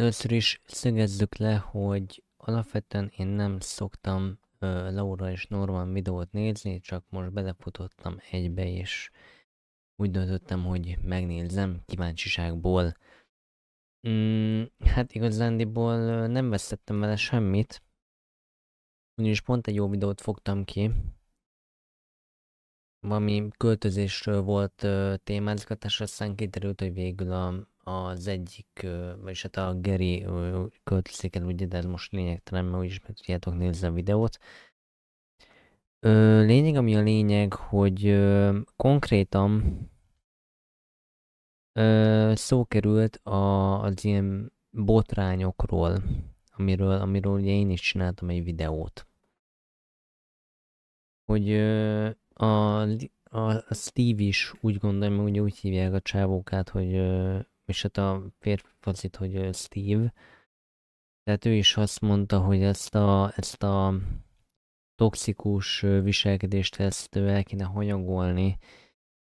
Először is szögezzük le, hogy alapvetően én nem szoktam uh, Laura és Norman videót nézni, csak most belefutottam egybe, és úgy döntöttem, hogy megnézem kíváncsiságból. Mm, hát igazándiból nem vesztettem vele semmit, ugyanis pont egy jó videót fogtam ki, valami költözésről volt uh, témázgatás, aztán kiderült, hogy végül a az egyik, vagyis hát a Geri költözéket, ugye, de ez most lényegtelen, mert úgyis meg tudjátok nézni a videót. Lényeg, ami a lényeg, hogy konkrétan szó került az ilyen botrányokról, amiről, amiről ugye én is csináltam egy videót. Hogy a, a Steve is úgy gondolja, mert ugye úgy hívják a csávókát, hogy és hát a férfacit, hogy Steve, tehát ő is azt mondta, hogy ezt a, ezt a toxikus viselkedést ezt el kéne hanyagolni,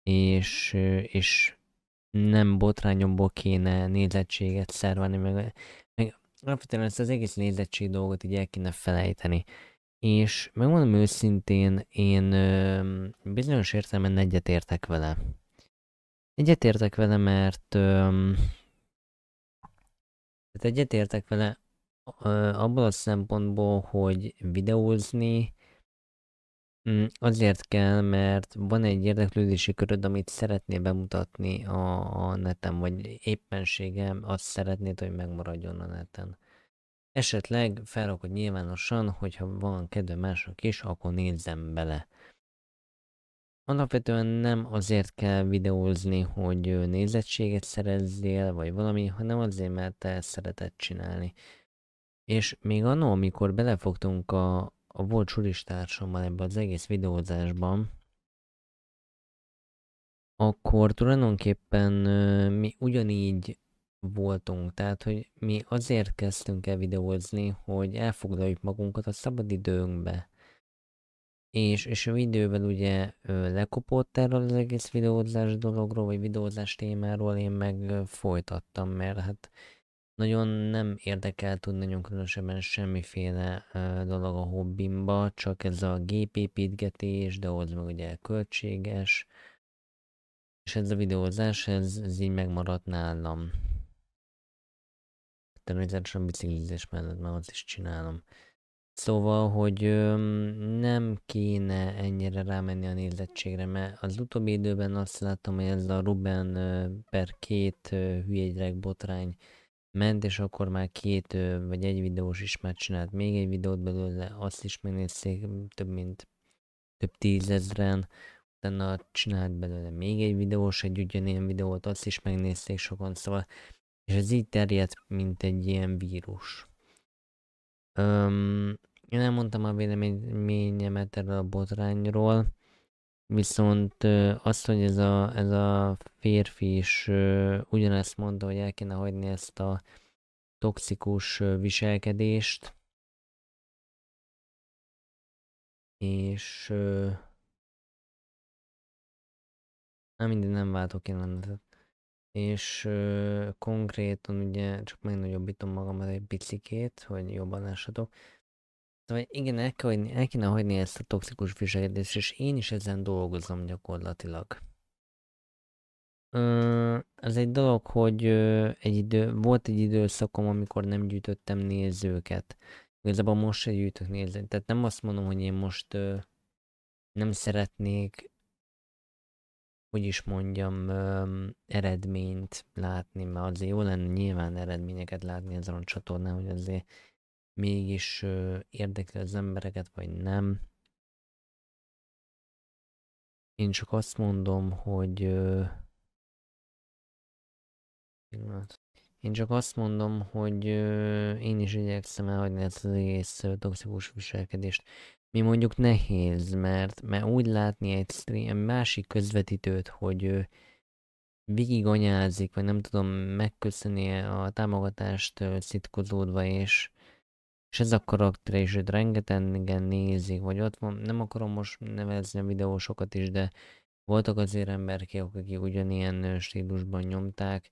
és, és nem botrányomból kéne nézettséget szervani, meg, meg alapvetően ezt az egész nézettség dolgot így el kéne felejteni. És megmondom őszintén, én bizonyos értelemben egyetértek vele. Egyetértek vele, mert öm, tehát egyetértek vele ö, abból a szempontból, hogy videózni mm, azért kell, mert van egy érdeklődési köröd, amit szeretnél bemutatni a, a neten, vagy éppenségem azt szeretnéd, hogy megmaradjon a neten. Esetleg felrakod nyilvánosan, hogyha van kedve mások is, akkor nézzem bele. Alapvetően nem azért kell videózni, hogy nézettséget szerezzél, vagy valami, hanem azért, mert te szereted csinálni. És még annó, amikor belefogtunk a, a volt suristársammal ebbe az egész videózásban, akkor tulajdonképpen mi ugyanígy voltunk, tehát hogy mi azért kezdtünk el videózni, hogy elfoglaljuk magunkat a szabadidőnkbe és, és ő időben ugye ő lekopott erről az egész videózás dologról, vagy videózás témáról, én meg folytattam, mert hát nagyon nem érdekel tud nagyon különösebben semmiféle dolog a hobbimba, csak ez a gépépítgetés, de ott meg ugye költséges, és ez a videózás, ez, ez így megmaradt nálam. Természetesen biciklizés mellett már azt is csinálom. Szóval, hogy nem kéne ennyire rámenni a nézettségre, mert az utóbbi időben azt láttam, hogy ez a Ruben per két hülyegyreg botrány ment, és akkor már két vagy egy videós is már csinált még egy videót belőle, azt is megnézték több mint több tízezren, utána csinált belőle még egy videós, egy ugyanilyen videót, azt is megnézték sokan, szóval, és ez így terjedt, mint egy ilyen vírus. Én nem mondtam a véleményemet erről a botrányról, viszont azt, hogy ez a, ez a férfi is ugyanezt mondta, hogy el kéne hagyni ezt a toxikus viselkedést, és nem mindig nem váltok jelenetet. És ö, konkrétan ugye csak megnagyobbítom magamat egy picikét, hogy jobban lássatok. Vagy szóval igen, el kell, el kéne hagyni ezt a toxikus viselkedést, és én is ezen dolgozom gyakorlatilag. Ö, ez egy dolog, hogy ö, egy idő, volt egy időszakom, amikor nem gyűjtöttem nézőket. Igazából most se gyűjtök nézőket. Tehát nem azt mondom, hogy én most ö, nem szeretnék, hogy is mondjam, ö, eredményt látni, mert azért jó lenne nyilván eredményeket látni ezen a csatornán, hogy azért mégis érdekli az embereket, vagy nem. Én csak azt mondom, hogy én csak azt mondom, hogy én is igyekszem elhagyni ezt az egész toxikus viselkedést. Mi mondjuk nehéz, mert, mert úgy látni egy stream, másik közvetítőt, hogy végig anyázik, vagy nem tudom, megköszöni a támogatást szitkozódva, és és ez a karakter, is, hogy rengetegen nézik, vagy ott van, nem akarom most nevezni a videósokat is, de voltak azért emberkék, akik ugyanilyen stílusban nyomták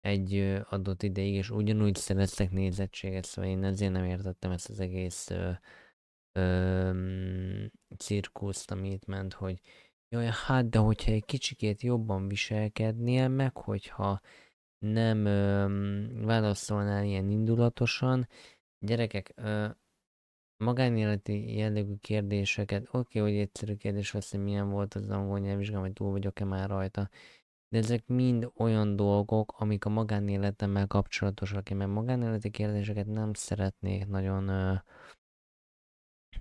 egy adott ideig, és ugyanúgy szereztek nézettséget, szóval én ezért nem értettem ezt az egész ö, ö, mm, cirkuszt, ami itt ment, hogy jaj, hát, de hogyha egy kicsikét jobban viselkednél, meg hogyha nem ö, mm, válaszolnál ilyen indulatosan, Gyerekek, ö, magánéleti jellegű kérdéseket, oké, okay, hogy egyszerű kérdés lesz, hogy milyen volt az angol nyelvvizsgám, vagy túl vagyok-e már rajta, de ezek mind olyan dolgok, amik a magánéletemmel kapcsolatosak, mert magánéleti kérdéseket nem szeretnék nagyon ö,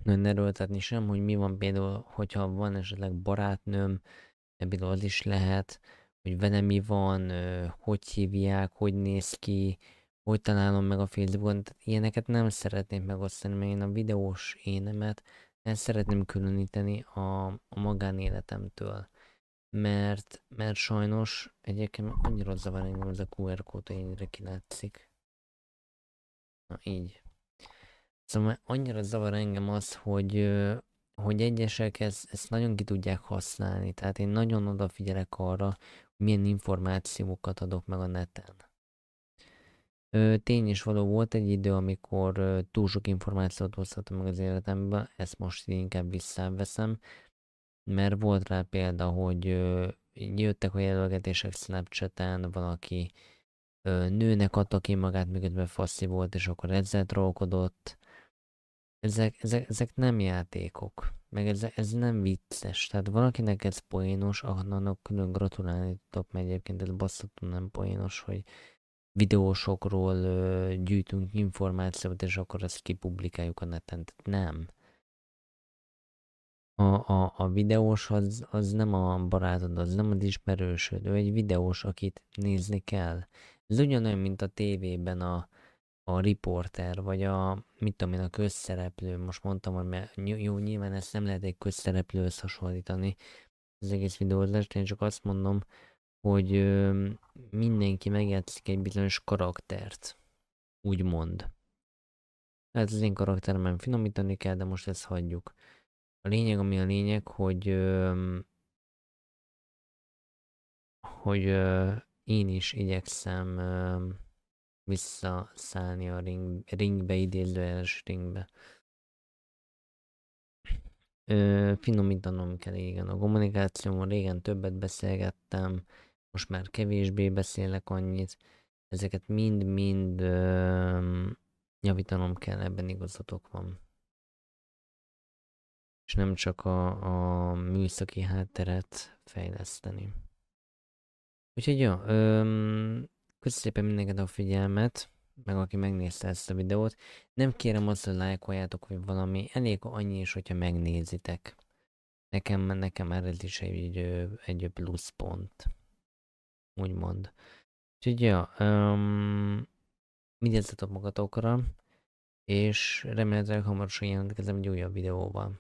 nagyon erőltetni sem, hogy mi van például, hogyha van esetleg barátnőm, például az is lehet, hogy vele mi van, hogy hívják, hogy néz ki, hogy találom meg a Facebookon, tehát ilyeneket nem szeretnék megosztani, mert én a videós énemet el szeretném különíteni a, a magánéletemtől. Mert, mert sajnos egyébként annyira zavar engem ez a QR kód, hogy ennyire kilátszik. Na így. Szóval annyira zavar engem az, hogy, hogy egyesek ezt, ezt nagyon ki tudják használni. Tehát én nagyon odafigyelek arra, milyen információkat adok meg a neten. Tény is való volt egy idő, amikor túl sok információt hozhatom meg az életembe, ezt most inkább visszaveszem, mert volt rá példa, hogy jöttek a jelölgetések snapchat valaki nőnek adta ki magát, miközben faszi volt, és akkor ezzel trollkodott. Ezek, ezek, ezek nem játékok, meg ez, ez nem vicces. Tehát valakinek ez poénos, annak külön gratulálni tudok, mert egyébként ez basszatú nem poénos, hogy videósokról gyűjtünk információt, és akkor ezt kipublikáljuk a neten. Tehát nem. A, a, a videós az, az nem a barátod, az nem az ismerősöd, ő egy videós, akit nézni kell. Ez ugyanolyan, mint a tévében a, a riporter, vagy a, mit tudom én, a közszereplő. Most mondtam, hogy mert jó, nyilván ezt nem lehet egy közszereplő összehasonlítani az egész videózást, én csak azt mondom, hogy ö, mindenki megjátszik egy bizonyos karaktert, úgymond. Hát az én karakteremben finomítani kell, de most ezt hagyjuk. A lényeg, ami a lényeg, hogy ö, hogy ö, én is igyekszem ö, visszaszállni a ring, ringbe, első ringbe. Ö, finomítanom kell, igen. A kommunikációmon régen többet beszélgettem, most már kevésbé beszélek annyit, ezeket mind-mind javítanom kell, ebben igazatok van. És nem csak a, a műszaki hátteret fejleszteni. Úgyhogy ja, öm, köszönöm szépen mindenkinek a figyelmet, meg aki megnézte ezt a videót. Nem kérem azt, hogy lájkoljátok, vagy valami, elég annyi is, hogyha megnézitek. Nekem, nekem erre is egy, egy plusz pont úgymond. Úgyhogy ja, um, mindjárt magatokra, és remélhetőleg hamarosan jelentkezem egy újabb videóval.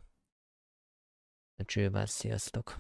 A csővár, sziasztok!